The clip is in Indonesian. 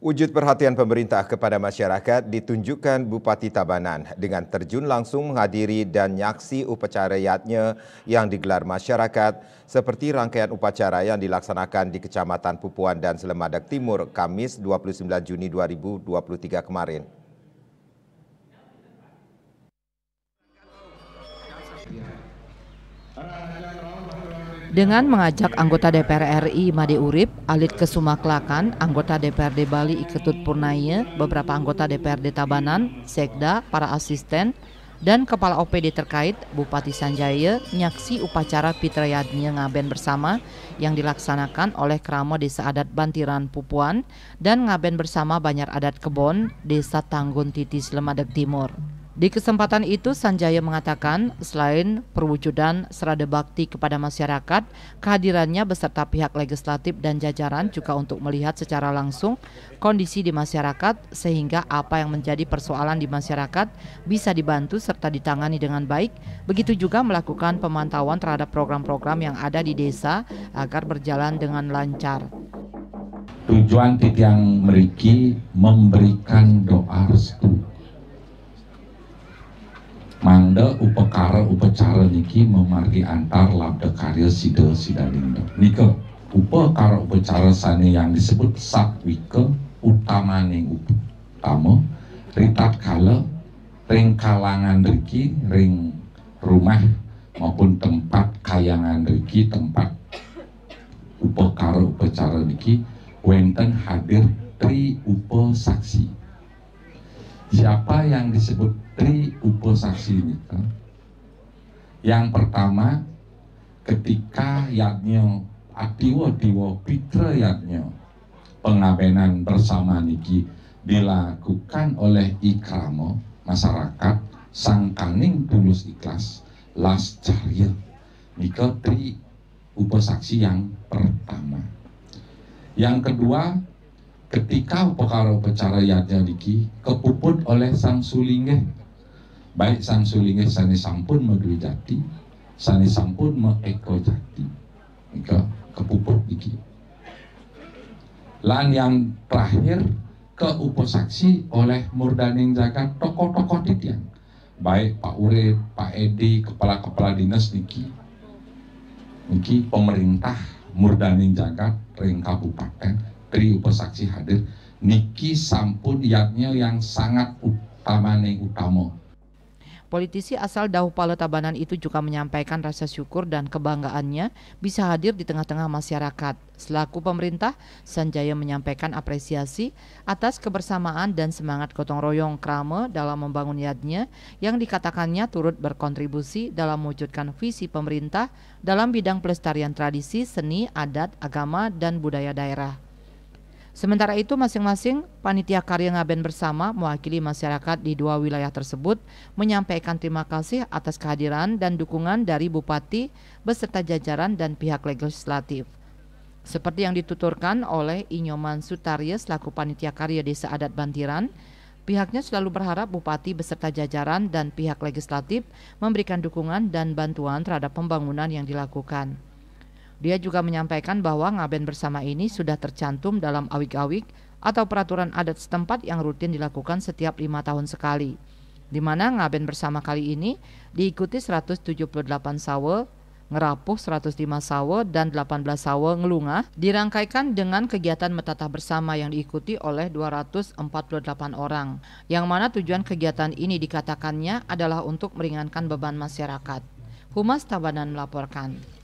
Wujud perhatian pemerintah kepada masyarakat ditunjukkan Bupati Tabanan dengan terjun langsung menghadiri dan nyaksi upacara yatnya yang digelar masyarakat seperti rangkaian upacara yang dilaksanakan di Kecamatan Pupuan dan Selemadak Timur Kamis 29 Juni 2023 kemarin dengan mengajak anggota DPR RI Made Urip, Alit Kesuma Klakan, anggota DPRD Bali Iketut Purnaye, beberapa anggota DPRD Tabanan, Sekda, para asisten, dan Kepala OPD terkait Bupati Sanjaya nyaksi upacara pitrayadnya Ngaben bersama yang dilaksanakan oleh Kerama Desa Adat Bantiran Pupuan dan Ngaben bersama banyar Adat Kebon Desa Tanggun Titis Lemadeg Timur. Di kesempatan itu Sanjaya mengatakan selain perwujudan serada bakti kepada masyarakat, kehadirannya beserta pihak legislatif dan jajaran juga untuk melihat secara langsung kondisi di masyarakat sehingga apa yang menjadi persoalan di masyarakat bisa dibantu serta ditangani dengan baik. Begitu juga melakukan pemantauan terhadap program-program yang ada di desa agar berjalan dengan lancar. Tujuan yang Meriki memberikan doa restu anda upakara upacara niki memargi antar labda karya sida sidalingda. Nika upakara upacara sane yang disebut sakwika utamane utama ritat kala ring kalangan riki ring rumah maupun tempat kayangan riki tempat upakara upacara niki wenten hadir tri upa saksi siapa yang disebut tri uposaksi ini? Yang pertama, ketika Yadnyo Adiwo Diwo Pitra Yadnyo pengabenan bersama niki dilakukan oleh ikramo masyarakat sangkaning tulus ikhlas las carya nika tri uposaksi yang pertama yang kedua ketika perkara yatnya niki kepuput oleh sang sulinge baik sang sulinge sani sampun medui jati sani sampun meeko jati Ika, kepuput niki lan yang terakhir keuposaksi oleh murdaning jagat toko-toko titian baik Pak Ure, Pak Edi, kepala-kepala dinas niki niki pemerintah murdaning jagat ring kabupaten Tri uposaksi hadir niki sampun yaknya yang sangat utamane utama. Politisi asal Dauh Pale Tabanan itu juga menyampaikan rasa syukur dan kebanggaannya bisa hadir di tengah-tengah masyarakat. Selaku pemerintah, Sanjaya menyampaikan apresiasi atas kebersamaan dan semangat gotong royong Krama dalam membangun yadnya yang dikatakannya turut berkontribusi dalam mewujudkan visi pemerintah dalam bidang pelestarian tradisi, seni, adat, agama, dan budaya daerah. Sementara itu masing-masing panitia karya ngaben bersama mewakili masyarakat di dua wilayah tersebut menyampaikan terima kasih atas kehadiran dan dukungan dari bupati beserta jajaran dan pihak legislatif. Seperti yang dituturkan oleh Inyoman Sutarya selaku panitia karya Desa Adat Bantiran, pihaknya selalu berharap bupati beserta jajaran dan pihak legislatif memberikan dukungan dan bantuan terhadap pembangunan yang dilakukan. Dia juga menyampaikan bahwa ngaben bersama ini sudah tercantum dalam awik-awik atau peraturan adat setempat yang rutin dilakukan setiap lima tahun sekali. Di mana ngaben bersama kali ini diikuti 178 sawe, ngerapuh 105 sawe dan 18 sawe ngelungah dirangkaikan dengan kegiatan metatah bersama yang diikuti oleh 248 orang. Yang mana tujuan kegiatan ini dikatakannya adalah untuk meringankan beban masyarakat. Humas Tabanan melaporkan.